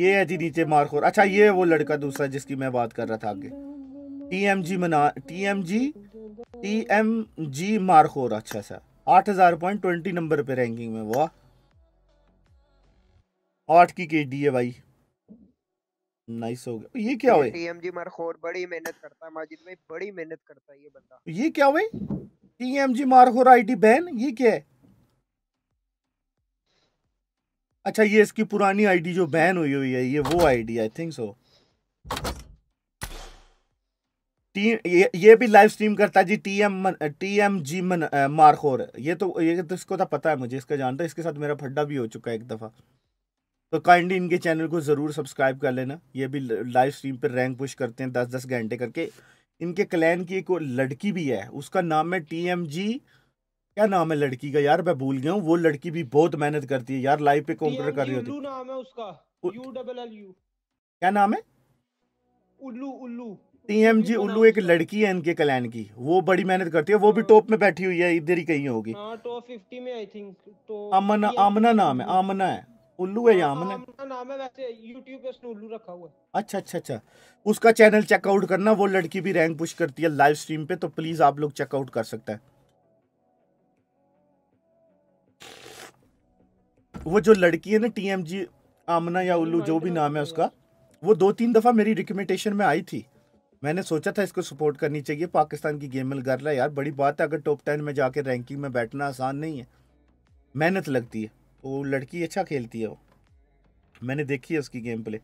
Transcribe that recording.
ये है जी नीचे मारखोर अच्छा ये वो लड़का दूसरा जिसकी मैं बात कर रहा था आगे टी एम जी मना T M G T M G Markhor अच्छा सा अच्छा। आठ हजार पॉइंट ट्वेंटी नंबर पे रैंकिंग में वाह आठ की के डी है भाई नाइस हो गया ये क्या हुआ टी एम जी मारखोर बड़ी मेहनत करता है माजिद भाई बड़ी मेहनत करता है ये बंदा ये क्या हुआ T M G Markhor I D ban ये क्या है अच्छा ये इसकी पुरानी आईडी जो बैन हुई हुई है ये वो ID I think so T ये, ये भी लाइव स्ट्रीम करता है जी T M T M G man Markhor ये तो ये तो इसको तो पता है मुझे इसका जानता है इसके साथ मेरा फड्डा भी हो चुका है एक दफ़ा तो काइंडली इनके चैनल को ज़रूर सब्सक्राइब कर लेना ये भी लाइव स्ट्रीम पर रैंक पुश करते हैं दस दस घंटे करके इनके क्लैन की एक लड़की भी है उसका नाम है टी एम जी क्या नाम है लड़की का यार मैं भूल गया हूँ वो लड़की भी बहुत मेहनत करती है यार लाइव पे कंप्यूटर कर रही होती है नाम है उसका क्या नाम है उल्लू उल्लू टीएमजी उल्लू एक लड़की है इनके कल्याण की वो बड़ी मेहनत करती है वो भी टॉप में बैठी हुई है इधर ही कहीं होगी हाँ, टॉप में आई थिंक आमना नाम है आमना है उल्लू है हाँ, या आमना हाँ, अच्छा अच्छा अच्छा उसका चैनल चेकआउट करना वो लड़की भी रैंक पुश करती है लाइव स्ट्रीम पे तो प्लीज आप लोग चेकआउट कर सकता है वो जो लड़की है ना टीएमजी आमना या उल्लू जो भी नाम है उसका वो दो तीन दफ़ा मेरी रिकमेंडेशन में आई थी मैंने सोचा था इसको सपोर्ट करनी चाहिए पाकिस्तान की गेम में कर है यार बड़ी बात है अगर टॉप टेन में जाके रैंकिंग में बैठना आसान नहीं है मेहनत लगती है वो लड़की अच्छा खेलती है वो मैंने देखी है उसकी गेम प्ले